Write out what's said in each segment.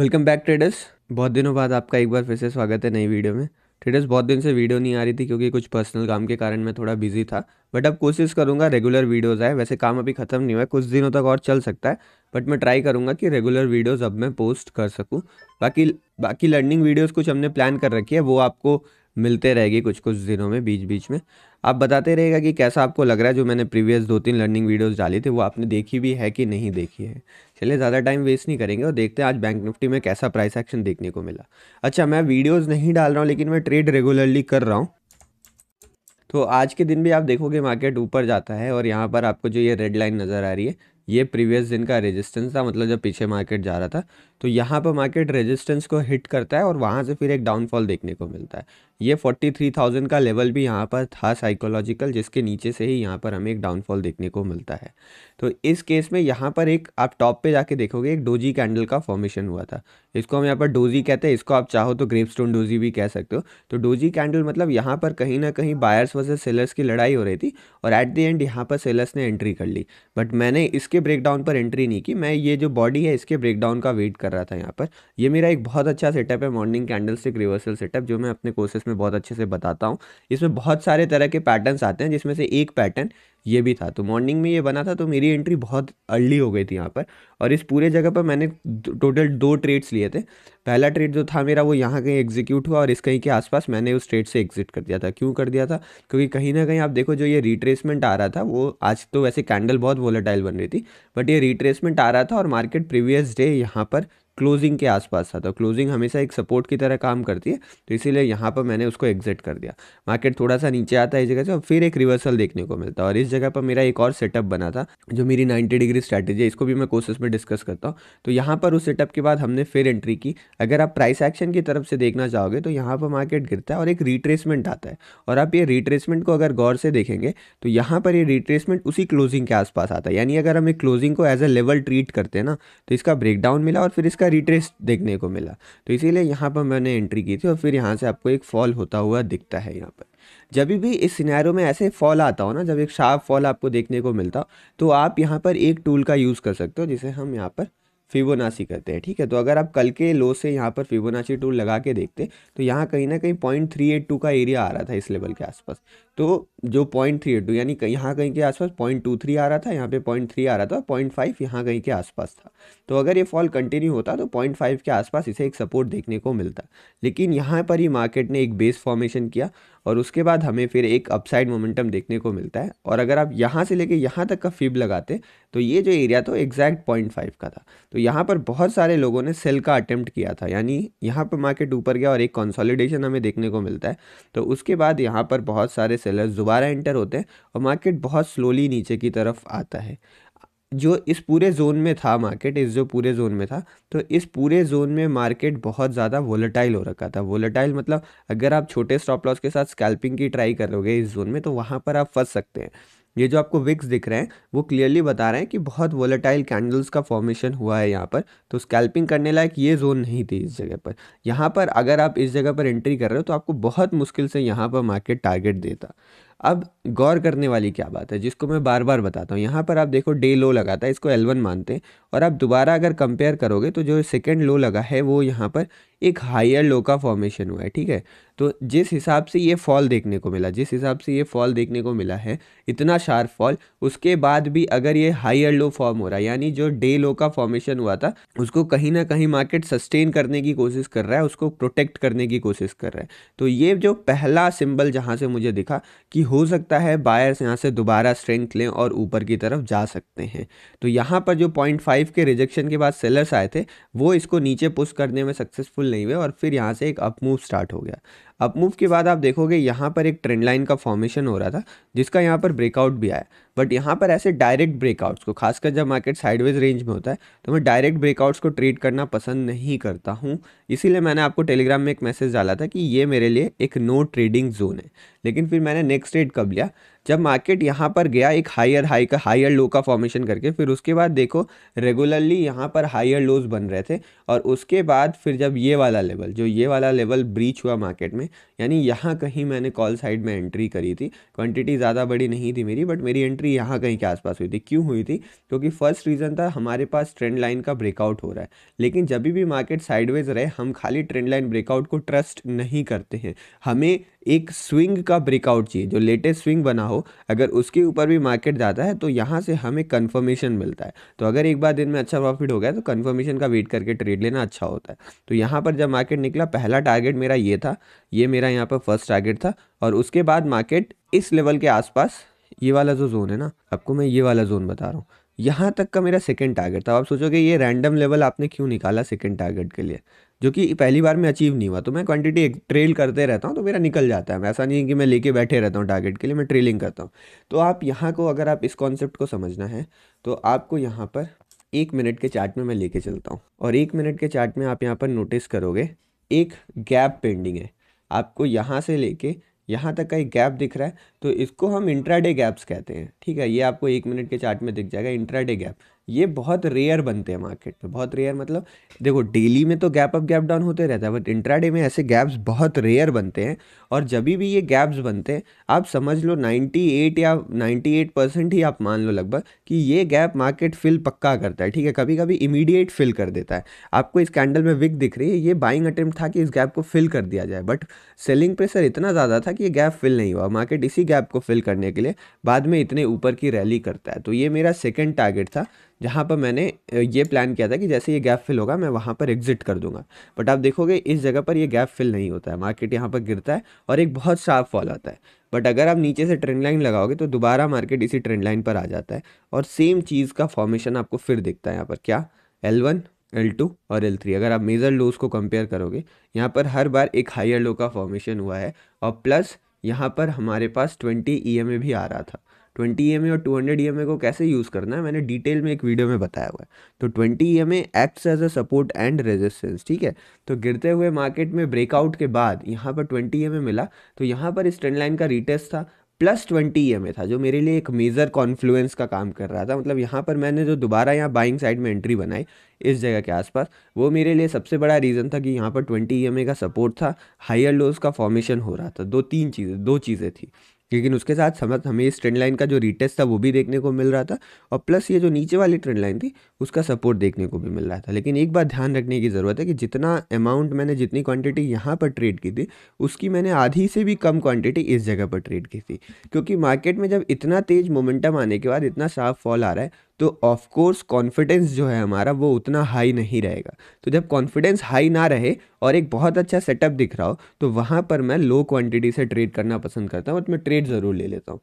welcome back traders बहुत दिनों बाद आपका एक बार फिर से स्वागत है नई वीडियो में ट्रेडर्स बहुत दिन से वीडियो नहीं आ रही थी क्योंकि कुछ पर्सनल काम के कारण मैं थोड़ा बिजी था बट अब कोशिश करूंगा रेगुलर वीडियोस आए वैसे काम अभी खत्म नहीं हुआ कुछ दिनों तक और चल सकता है बट मैं ट्राई करूंगा कि रेगुलर वीडियोज़ अब मैं पोस्ट कर सकूँ बाकी बाकी लर्निंग वीडियोज़ कुछ हमने प्लान कर रखी है वो आपको मिलते रहेगी कुछ कुछ दिनों में बीच बीच में आप बताते रहेगा कि कैसा आपको लग रहा है जो मैंने प्रीवियस दो तीन लर्निंग वीडियोस डाली थी वो आपने देखी भी है कि नहीं देखी है चलिए ज़्यादा टाइम वेस्ट नहीं करेंगे और देखते हैं आज बैंक निफ्टी में कैसा प्राइस एक्शन देखने को मिला अच्छा मैं वीडियोज़ नहीं डाल रहा हूँ लेकिन मैं ट्रेड रेगुलरली कर रहा हूँ तो आज के दिन भी आप देखोगे मार्केट ऊपर जाता है और यहाँ पर आपको जो ये रेड लाइन नज़र आ रही है ये प्रीवियस दिन का रेजिस्टेंस था मतलब जब पीछे मार्केट जा रहा था तो यहाँ पर मार्केट रेजिस्टेंस को हिट करता है और वहाँ से फिर एक डाउनफॉल देखने को मिलता है ये 43,000 का लेवल भी यहाँ पर था साइकोलॉजिकल जिसके नीचे से ही यहाँ पर हमें एक डाउनफॉल देखने को मिलता है तो इस केस में यहाँ पर एक आप टॉप पे जाके देखोगे एक डोजी कैंडल का फॉर्मेशन हुआ था इसको हम यहाँ पर डोजी कहते हैं इसको आप चाहो तो ग्रेप डोजी भी कह सकते हो तो डोजी कैंडल मतलब यहाँ पर कहीं ना कहीं बायर्स वर्सेज सेलर्स की लड़ाई हो रही थी और एट द एंड यहाँ पर सेलर्स ने एंट्री कर ली बट मैंने इसके ब्रेकडाउन पर एंट्री नहीं की मैं ये जो बॉडी है इसके ब्रेकडाउन का वेट कर कर रहा था यहाँ पर ये मेरा एक बहुत अच्छा सेटअप है morning candle stick reversal setup जो मैं अपने कोर्सेस में बहुत अच्छे से बताता हूँ इसमें बहुत सारे तरह के पैटर्न्स आते हैं जिसमें से एक पैटर्न ये भी था तो मॉर्निंग में ये बना था तो मेरी एंट्री बहुत अर्ली हो गई थी यहाँ पर और इस पूरे जगह पर मैंने टोटल दो ट्रेड्स लिए थे पहला ट्रेड जो था मेरा वो यहाँ कहीं एग्जीक्यूट हुआ और इस कहीं के आसपास मैंने उस ट्रेड से एग्जिट कर दिया था क्यों कर दिया था क्योंकि कहीं ना कहीं आप देखो जो ये रिट्रेसमेंट आ रहा था वो आज तो वैसे कैंडल बहुत वोलेटाइल बन रही थी बट ये रिट्रेसमेंट आ रहा था और मार्केट प्रीवियस डे यहाँ पर क्लोजिंग के आसपास था तो क्लोजिंग हमेशा एक सपोर्ट की तरह काम करती है तो इसीलिए यहाँ पर मैंने उसको एग्जिट कर दिया मार्केट थोड़ा सा नीचे आता है इस जगह से और फिर एक रिवर्सल देखने को मिलता है और इस जगह पर मेरा एक और सेटअप बना था जो मेरी नाइन्टी डिग्री स्ट्रैटेजी है इसको भी मैं कोर्सेस में डिस्कस करता हूँ तो यहाँ पर उस सेटअप के बाद हमने फिर एंट्री की अगर आप प्राइस एक्शन की तरफ से देखना चाहोगे तो यहाँ पर मार्केट गिरता है और एक रिट्रेसमेंट आता है और आप ये रिट्रेसमेंट को अगर गौर से देखेंगे तो यहाँ पर ये रिट्रेसमेंट उसी क्लोजिंग के आसपास आता है यानी अगर हम एक क्लोजिंग को एज अ लेवल ट्रीट करते हैं ना तो इसका ब्रेकडाउन मिला और फिर इसका इसका रिट्रेस देखने को मिला तो इसीलिए यहाँ पर मैंने एंट्री की थी और फिर यहाँ से आपको एक फॉल होता हुआ दिखता है यहाँ पर जब भी इस सिनेरियो में ऐसे फॉल आता हो ना जब एक शार्प फॉल आपको देखने को मिलता तो आप यहाँ पर एक टूल का यूज़ कर सकते हो जिसे हम यहाँ पर फिबोनाची करते हैं ठीक है तो अगर आप कल के लो से यहाँ पर फिबोनाची टूल लगा के देखते तो यहाँ कहीं ना कहीं पॉइंट थ्री एट टू का एरिया आ रहा था इस लेवल के आसपास तो जो पॉइंट थ्री एट टू यानी यहाँ कहीं के आसपास पॉइंट टू थ्री आ रहा था यहाँ पे पॉइंट थ्री आ रहा था पॉइंट फाइव यहाँ कहीं के आसपास था तो अगर ये फॉल कंटिन्यू होता तो पॉइंट फाइव के आसपास इसे एक सपोर्ट देखने को मिलता लेकिन यहाँ पर ही मार्केट ने एक बेस फॉर्मेशन किया और उसके बाद हमें फिर एक अपसाइड मोमेंटम देखने को मिलता है और अगर आप यहाँ से लेके यहाँ तक का फिब लगाते तो ये जो एरिया था एग्जैक्ट पॉइंट फाइव का था तो यहाँ पर बहुत सारे लोगों ने सेल का अटैम्प्ट किया था यानी यहाँ पर मार्केट ऊपर गया और एक कंसोलिडेशन हमें देखने को मिलता है तो उसके बाद यहाँ पर बहुत सारे सेलर्स दोबारा एंटर होते हैं और मार्केट बहुत स्लोली नीचे की तरफ आता है जो इस पूरे जोन में था मार्केट इस जो पूरे जोन में था तो इस पूरे जोन में मार्केट बहुत ज़्यादा वोलेटाइल हो रखा था वोलेटाइल मतलब अगर आप छोटे स्टॉप लॉस के साथ स्कैल्पिंग की ट्राई करोगे इस जोन में तो वहाँ पर आप फंस सकते हैं ये जो आपको विक्स दिख रहे हैं वो क्लियरली बता रहे हैं कि बहुत वोलेटाइल कैंडल्स का फॉर्मेशन हुआ है यहाँ पर तो स्कैल्पिंग करने लायक ये जोन नहीं थी इस जगह पर यहाँ पर अगर आप इस जगह पर एंट्री कर रहे हो तो आपको बहुत मुश्किल से यहाँ पर मार्केट टारगेट देता अब गौर करने वाली क्या बात है जिसको मैं बार बार बताता हूँ यहाँ पर आप देखो डे लो लगा था इसको एलवन मानते हैं और आप दोबारा अगर कंपेयर करोगे तो जो सेकेंड लो लगा है वो यहाँ पर एक हायर लो का फॉर्मेशन हुआ है ठीक है तो जिस हिसाब से ये फॉल देखने को मिला जिस हिसाब से ये फॉल देखने को मिला है इतना शार्प फॉल उसके बाद भी अगर ये हायर लो फॉर्म हो रहा है यानी जो डे लो का फॉर्मेशन हुआ था उसको कहीं ना कहीं मार्केट सस्टेन करने की कोशिश कर रहा है उसको प्रोटेक्ट करने की कोशिश कर रहा है तो ये जो पहला सिंबल जहाँ से मुझे दिखा कि हो सकता सकता है बायर्स यहाँ से दोबारा स्ट्रेंथ लें और ऊपर की तरफ जा सकते हैं तो यहाँ पर जो पॉइंट फाइव के रिजेक्शन के बाद सेलर्स आए थे वो इसको नीचे पुश करने में सक्सेसफुल नहीं हुए और फिर यहाँ से एक अपमूव स्टार्ट हो गया अप मूव के बाद आप देखोगे यहाँ पर एक ट्रेंड लाइन का फॉर्मेशन हो रहा था जिसका यहाँ पर ब्रेकआउट भी आया बट यहाँ पर ऐसे डायरेक्ट ब्रेकआउट्स को खासकर जब मार्केट साइडवेज रेंज में होता है तो मैं डायरेक्ट ब्रेकआउट्स को ट्रेड करना पसंद नहीं करता हूँ इसीलिए मैंने आपको टेलीग्राम में एक मैसेज डाला था कि ये मेरे लिए एक नो ट्रेडिंग जोन है लेकिन फिर मैंने नेक्स्ट ट्रेड कब लिया जब मार्केट यहाँ पर गया एक हायर हाई का हायर लो का फॉर्मेशन करके फिर उसके बाद देखो रेगुलरली यहाँ पर हायर लोज बन रहे थे और उसके बाद फिर जब ये वाला लेवल जो ये वाला लेवल ब्रीच हुआ मार्केट में यानी यहाँ कहीं मैंने कॉल साइड में एंट्री करी थी क्वान्टिटी ज़्यादा बड़ी नहीं थी मेरी बट मेरी एंट्री यहाँ कहीं के आसपास हुई थी क्यों हुई थी क्योंकि फर्स्ट रीज़न था हमारे पास ट्रेंड लाइन का ब्रेकआउट हो रहा है लेकिन जब भी मार्केट साइडवेज रहे हम खाली ट्रेंड लाइन ब्रेकआउट को ट्रस्ट नहीं करते हैं हमें एक स्विंग का ब्रेकआउट चाहिए जो लेटेस्ट स्विंग बना हो अगर उसके ऊपर भी मार्केट जाता है तो यहाँ से हमें कन्फर्मेशन मिलता है तो अगर एक बार दिन में अच्छा प्रॉफिट हो गया तो कन्फर्मेशन का वेट करके ट्रेड लेना अच्छा होता है तो यहाँ पर जब मार्केट निकला पहला टारगेट मेरा ये था ये मेरा यहाँ पर फर्स्ट टारगेट था और उसके बाद मार्केट इस लेवल के आसपास ये वाला जो जोन है ना आपको मैं ये वाला जोन बता रहा हूँ यहाँ तक का मेरा सेकंड टारगेट था आप सोचोगे ये रैंडम लेवल आपने क्यों निकाला सेकंड टारगेट के लिए जो कि पहली बार में अचीव नहीं हुआ तो मैं क्वांटिटी ट्रेल करते रहता हूँ तो मेरा निकल जाता है मैं ऐसा नहीं है कि मैं लेके बैठे रहता हूँ टारगेट के लिए मैं ट्रेलिंग करता हूँ तो आप यहाँ को अगर आप इस कॉन्सेप्ट को समझना है तो आपको यहाँ पर एक मिनट के चार्ट में मैं लेके चलता हूँ और एक मिनट के चार्ट में आप यहाँ पर नोटिस करोगे एक गैप पेंडिंग है आपको यहाँ से लेके यहाँ तक का एक गैप दिख रहा है तो इसको हम इंट्राडे गैप्स कहते हैं ठीक है ये आपको एक मिनट के चार्ट में दिख जाएगा इंट्राडे गैप ये बहुत रेयर बनते हैं मार्केट में बहुत रेयर मतलब देखो डेली में तो गैप अप गैप डाउन होते रहता है बट इंट्राडे में ऐसे गैप्स बहुत रेयर बनते हैं और जब भी ये गैप्स बनते हैं आप समझ लो 98 या 98 परसेंट ही आप मान लो लगभग कि ये गैप मार्केट फिल पक्का करता है ठीक है कभी कभी इमीडिएट फिल कर देता है आपको इस कैंडल में विक दिख रही है ये बाइंग अटेम्प्ट था कि इस गैप को फिल कर दिया जाए बट सेलिंग प्रेशर इतना ज़्यादा था कि ये गैप फिल नहीं हुआ मार्केट इसी गैप को फिल करने के लिए बाद में इतने ऊपर की रैली करता है तो ये मेरा सेकेंड टारगेट था जहाँ पर मैंने ये प्लान किया था कि जैसे ये गैप फिल होगा मैं वहाँ पर एग्जिट कर दूंगा बट आप देखोगे इस जगह पर ये गैप फिल नहीं होता है मार्केट यहाँ पर गिरता है और एक बहुत शार्प फॉल आता है बट अगर आप नीचे से ट्रेंड लाइन लगाओगे तो दोबारा मार्केट इसी ट्रेंड लाइन पर आ जाता है और सेम चीज़ का फॉर्मेशन आपको फिर दिखता है यहाँ पर क्या एल वन एल टू और एल थ्री अगर आप मेजर लोज को कंपेयर करोगे यहाँ पर हर बार एक हायर लो का फॉर्मेशन हुआ है और प्लस यहाँ पर हमारे पास ट्वेंटी ई एम ए भी आ रहा था ट्वेंटी ई e और टू हंड्रेड ई e को कैसे यूज़ करना है मैंने डिटेल में एक वीडियो में बताया हुआ है तो twenty E M acts as a support and resistance ठीक है तो गिरते हुए मार्केट में ब्रेकआउट के बाद यहाँ पर ट्वेंटी ई e मिला तो यहाँ पर इस ट्रेंड लाइन का रिटेस्ट था प्लस ट्वेंटी ई था जो मेरे लिए एक मेजर कॉन्फ्लुएंस का काम कर रहा था मतलब यहाँ पर मैंने जो दोबारा यहाँ बाइंग साइड में एंट्री बनाई इस जगह के आसपास वो मेरे लिए सबसे बड़ा रीज़न था कि यहाँ पर ट्वेंटी ई का सपोर्ट था हायर लोज का फॉर्मेशन हो रहा था दो तीन चीज़ें दो चीज़ें थी लेकिन उसके साथ समझ हमें इस ट्रेंड लाइन का जो रिटेस्ट था वो भी देखने को मिल रहा था और प्लस ये जो नीचे वाली ट्रेंड लाइन थी उसका सपोर्ट देखने को भी मिल रहा था लेकिन एक बात ध्यान रखने की ज़रूरत है कि जितना अमाउंट मैंने जितनी क्वांटिटी यहाँ पर ट्रेड की थी उसकी मैंने आधी से भी कम क्वांटिटी इस जगह पर ट्रेड की थी क्योंकि मार्केट में जब इतना तेज़ मोमेंटम आने के बाद इतना साफ फॉल आ रहा है तो ऑफ कोर्स कॉन्फिडेंस जो है हमारा वो उतना हाई नहीं रहेगा तो जब कॉन्फिडेंस हाई ना रहे और एक बहुत अच्छा सेटअप दिख रहा हो तो वहाँ पर मैं लो क्वांटिटी से ट्रेड करना पसंद करता हूँ तो मैं ट्रेड ज़रूर ले लेता हूँ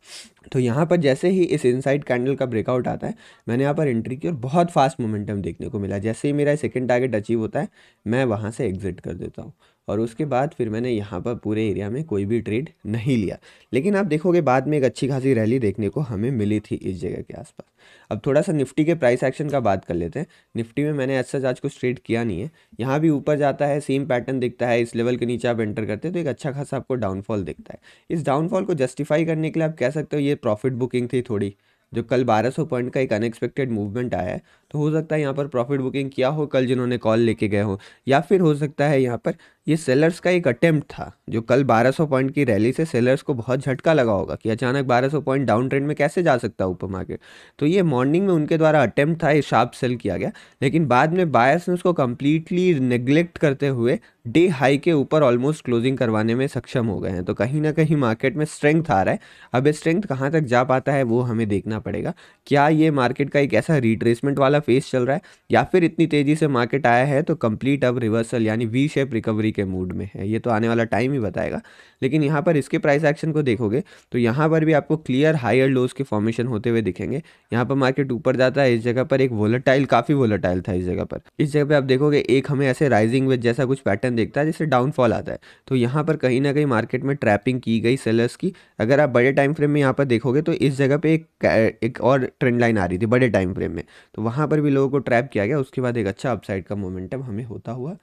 तो यहाँ पर जैसे ही इस इनसाइड कैंडल का ब्रेकआउट आता है मैंने यहाँ पर एंट्री की और बहुत फास्ट मोमेंटम देखने को मिला जैसे ही मेरा सेकेंड टारगेट अचीव होता है मैं वहाँ से एग्जिट कर देता हूँ और उसके बाद फिर मैंने यहाँ पर पूरे एरिया में कोई भी ट्रेड नहीं लिया लेकिन आप देखोगे बाद में एक अच्छी खासी रैली देखने को हमें मिली थी इस जगह के आसपास अब थोड़ा सा निफ्टी के प्राइस एक्शन का बात कर लेते हैं निफ्टी में मैंने अच्छा आज कुछ ट्रेड किया नहीं है यहाँ भी ऊपर जाता है सेम पैटर्न दिखता है इस लेवल के नीचे आप एंटर करते हैं तो एक अच्छा खासा आपको डाउनफॉल दिखता है इस डाउनफॉल को जस्टिफाई करने के लिए आप कह सकते हो ये प्रॉफिट बुकिंग थी थोड़ी जो कल 1200 पॉइंट का एक अनएक्सपेक्टेड मूवमेंट आया है तो हो सकता है यहाँ पर प्रॉफिट बुकिंग किया हो कल जिन्होंने कॉल लेके गए हो या फिर हो सकता है यहाँ पर ये सेलर्स का एक अटेम्प्ट था जो कल 1200 पॉइंट की रैली से सेलर्स को बहुत झटका लगा होगा कि अचानक 1200 पॉइंट डाउन ट्रेंड में कैसे जा सकता है ऊपर मार्केट तो ये मॉर्निंग में उनके द्वारा अटेम्प्ट था ये शार्प सेल किया गया लेकिन बाद में बायर्स ने उसको कम्प्लीटली नेग्लेक्ट करते हुए डे हाई के ऊपर ऑलमोस्ट क्लोजिंग करवाने में सक्षम हो गए हैं तो कहीं ना कहीं मार्केट में स्ट्रेंथ आ रहा है अब ये स्ट्रेंथ कहाँ तक जा पाता है वो हमें देखना पड़ेगा क्या ये मार्केट का एक ऐसा रिट्रेसमेंट वाला फेस चल रहा है या फिर इतनी तेज़ी से मार्केट आया है तो कंप्लीट अब रिवर्सल यानी वी शेप रिकवरी के मूड में है ये तो आने वाला टाइम ही बताएगा लेकिन यहाँ पर इसके प्राइस एक्शन को देखोगे तो यहाँ पर भी आपको क्लियर हायर लोज के फॉर्मेशन होते हुए दिखेंगे यहाँ पर मार्केट ऊपर जाता है इस जगह पर एक वोलाटाइल काफ़ी वोलाटाइल था इस जगह पर इस जगह पर आप देखोगे एक हमें ऐसे राइजिंग वेज जैसा कुछ पैटर्न देखता है जिससे डाउनफॉल आता है तो यहाँ पर कहीं ना कहीं मार्केट में ट्रैपिंग की गई सेलर्स की अगर आप बड़े टाइम फ्रेम में यहाँ पर देखोगे तो इस जगह पर एक और ट्रेंड लाइन आ रही थी बड़े टाइम फ्रेम में तो वहाँ पर भी लोगों को ट्रैप किया गया उसके बाद एक अच्छा अपसाइड का मोमेंटम हमें होता हुआ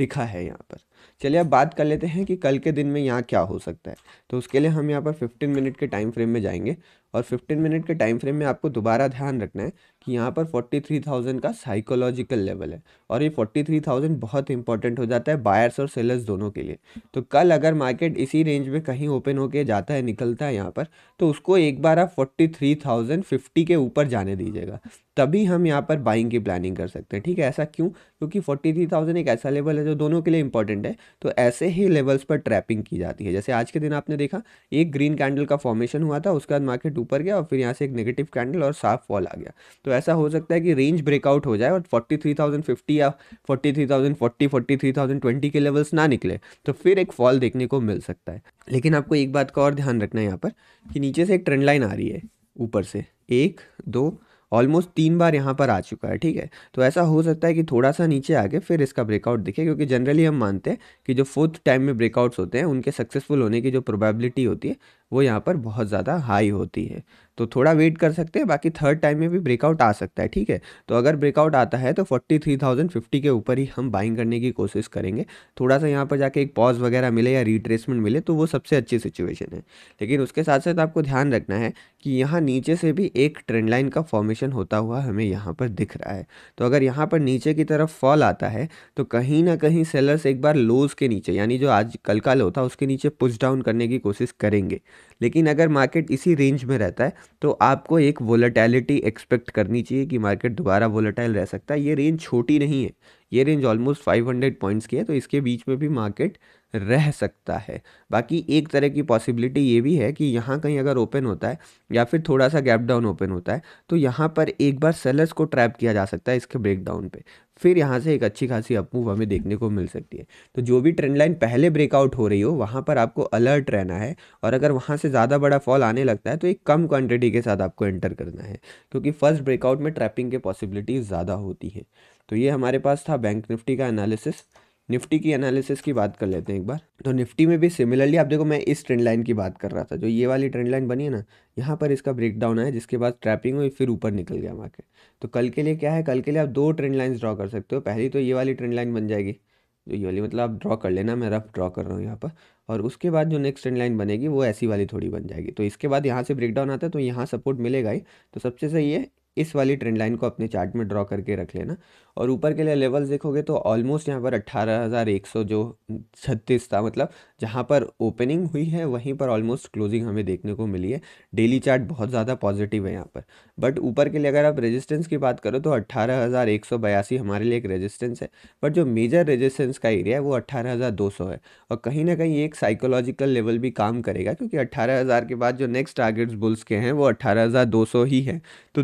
दिखा है यहाँ पर चलिए अब बात कर लेते हैं कि कल के दिन में यहाँ क्या हो सकता है तो उसके लिए हम यहाँ पर 15 मिनट के टाइम फ्रेम में जाएंगे और 15 मिनट के टाइम फ्रेम में आपको दोबारा ध्यान रखना है कि यहाँ पर 43,000 का साइकोलॉजिकल लेवल है और ये 43,000 बहुत इंपॉर्टेंट हो जाता है बायर्स और सेलर्स दोनों के लिए तो कल अगर मार्केट इसी रेंज में कहीं ओपन होके जाता है निकलता है यहाँ पर तो उसको एक बार आप फिफ्टी के ऊपर जाने दीजिएगा तभी हम यहाँ पर बाइंग की प्लानिंग कर सकते हैं ठीक है ऐसा क्यों क्योंकि थाउजेंड एक ऐसा लेवल है जो दोनों के लिए इंपॉर्टेंट है है तो ऐसे ही लेवल्स पर ट्रैपिंग की जाती है जैसे आज के दिन आपने देखा एक ग्रीन कैंडल का फॉर्मेशन हुआ था उसके बाद मार्केट ऊपर गया और फिर यहाँ से एक नेगेटिव कैंडल और साफ फॉल आ गया तो ऐसा हो सकता है कि रेंज ब्रेकआउट हो जाए और फोर्टी या फोर्टी थ्री थाउजेंड के लेवल्स ना निकले तो फिर एक फॉल देखने को मिल सकता है लेकिन आपको एक बात का और ध्यान रखना है यहाँ पर कि नीचे से एक ट्रेंड लाइन आ रही है ऊपर से एक दो ऑलमोस्ट तीन बार यहाँ पर आ चुका है ठीक है तो ऐसा हो सकता है कि थोड़ा सा नीचे आके फिर इसका ब्रेकआउट दिखे क्योंकि जनरली हम मानते हैं कि जो फोर्थ टाइम में ब्रेकआउट्स होते हैं उनके सक्सेसफुल होने की जो प्रोबेबिलिटी होती है वो यहाँ पर बहुत ज़्यादा हाई होती है तो थोड़ा वेट कर सकते हैं बाकी थर्ड टाइम में भी ब्रेकआउट आ सकता है ठीक है तो अगर ब्रेकआउट आता है तो 43,050 के ऊपर ही हम बाइंग करने की कोशिश करेंगे थोड़ा सा यहाँ पर जाके एक पॉज वगैरह मिले या रिट्रेसमेंट मिले तो वो सबसे अच्छी सिचुएशन है लेकिन उसके साथ साथ आपको ध्यान रखना है कि यहाँ नीचे से भी एक ट्रेंड लाइन का फॉर्मेशन होता हुआ हमें यहाँ पर दिख रहा है तो अगर यहाँ पर नीचे की तरफ फॉल आता है तो कहीं ना कहीं सेलर्स एक बार लोज के नीचे यानी जो आज कल का लो था उसके नीचे पुश डाउन करने की कोशिश करेंगे लेकिन अगर मार्केट इसी रेंज में रहता है तो आपको एक वोलेटैलिटी एक्सपेक्ट करनी चाहिए कि मार्केट दोबारा वोलेटाइल रह सकता है ये रेंज छोटी नहीं है ये रेंज ऑलमोस्ट 500 पॉइंट्स की है तो इसके बीच में भी मार्केट रह सकता है बाकी एक तरह की पॉसिबिलिटी ये भी है कि यहाँ कहीं अगर ओपन होता है या फिर थोड़ा सा गैप डाउन ओपन होता है तो यहाँ पर एक बार सेलर्स को ट्रैप किया जा सकता है इसके ब्रेक डाउन पे फिर यहाँ से एक अच्छी खासी अपमूव हमें देखने को मिल सकती है तो जो भी ट्रेंड लाइन पहले ब्रेकआउट हो रही हो वहाँ पर आपको अलर्ट रहना है और अगर वहाँ से ज़्यादा बड़ा फॉल आने लगता है तो एक कम क्वांटिटी के साथ आपको एंटर करना है क्योंकि फर्स्ट ब्रेकआउट में ट्रैपिंग के पॉसिबिलिटीज़ ज़्यादा होती हैं तो ये हमारे पास था बैंक निफ्टी का एनालिसिस निफ्टी की एनालिसिस की बात कर लेते हैं एक बार तो निफ्टी में भी सिमिलरली आप देखो मैं इस ट्रेंड लाइन की बात कर रहा था जो ये वाली ट्रेंड लाइन बनी है ना यहाँ पर इसका ब्रेकडाउन आया जिसके बाद ट्रैपिंग हुई फिर ऊपर निकल गया मार्केट तो कल के लिए क्या है कल के लिए आप दो ट्रेंड लाइन ड्रॉ कर सकते हो पहली तो ये वाली ट्रेंड लाइन बन जाएगी जो ये वाली मतलब आप ड्रॉ कर लेना मैं रफ ड्रॉ कर रहा हूँ यहाँ पर और उसके बाद जो नेक्स्ट ट्रेंड लाइन बनेगी वो ऐसी वाली थोड़ी बन जाएगी तो इसके बाद यहाँ से ब्रेकडाउन आता है तो यहाँ सपोर्ट मिलेगा ही तो सबसे सही है इस वाली ट्रेंड लाइन को अपने चार्ट में ड्रॉ करके रख लेना और ऊपर के लिए लेवल्स देखोगे तो ऑलमोस्ट यहाँ पर 18,100 जो छत्तीस था मतलब जहाँ पर ओपनिंग हुई है वहीं पर ऑलमोस्ट क्लोजिंग हमें देखने को मिली है डेली चार्ट बहुत ज़्यादा पॉजिटिव है यहाँ पर बट ऊपर के लिए अगर आप रेजिस्टेंस की बात करो तो अट्ठारह हमारे लिए एक रजिस्टेंस है बट जो मेजर रजिस्टेंस का एरिया है वो अट्ठारह है और कहीं ना कहीं एक साइकोलॉजिकल लेवल भी काम करेगा क्योंकि अट्ठारह के बाद जो नेक्स्ट टारगेट्स बुल्स के हैं वो अट्ठारह ही है तो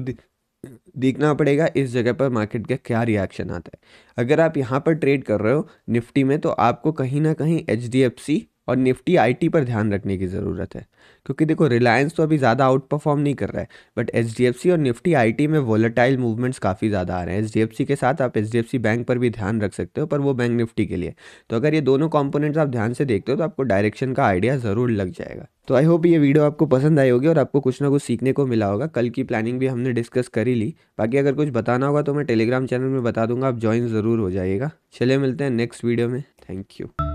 देखना पड़ेगा इस जगह पर मार्केट का क्या रिएक्शन आता है अगर आप यहाँ पर ट्रेड कर रहे हो निफ्टी में तो आपको कहीं ना कहीं एच डी एफ सी और निफ्टी आईटी पर ध्यान रखने की ज़रूरत है क्योंकि देखो रिलायंस तो अभी ज़्यादा आउट परफॉर्म नहीं कर रहा है बट एच और निफ्टी आईटी में वोलेटाइल मूवमेंट्स काफ़ी ज़्यादा आ रहे हैं एच के साथ आप एच बैंक पर भी ध्यान रख सकते हो पर वो बैंक निफ्टी के लिए तो अगर ये दोनों कॉम्पोनेंट्स आप ध्यान से देखते हो तो आपको डायरेक्शन का आइडिया ज़रूर लग जाएगा तो आई होप ये वीडियो आपको पसंद आई होगी और आपको कुछ ना कुछ सीखने को मिला होगा कल की प्लानिंग भी हमने डिस्कस कर ही ली बाकी अगर कुछ बताना होगा तो मैं टेलीग्राम चैनल में बता दूंगा आप ज्वाइन ज़रूर हो जाइएगा चले मिलते हैं नेक्स्ट वीडियो में थैंक यू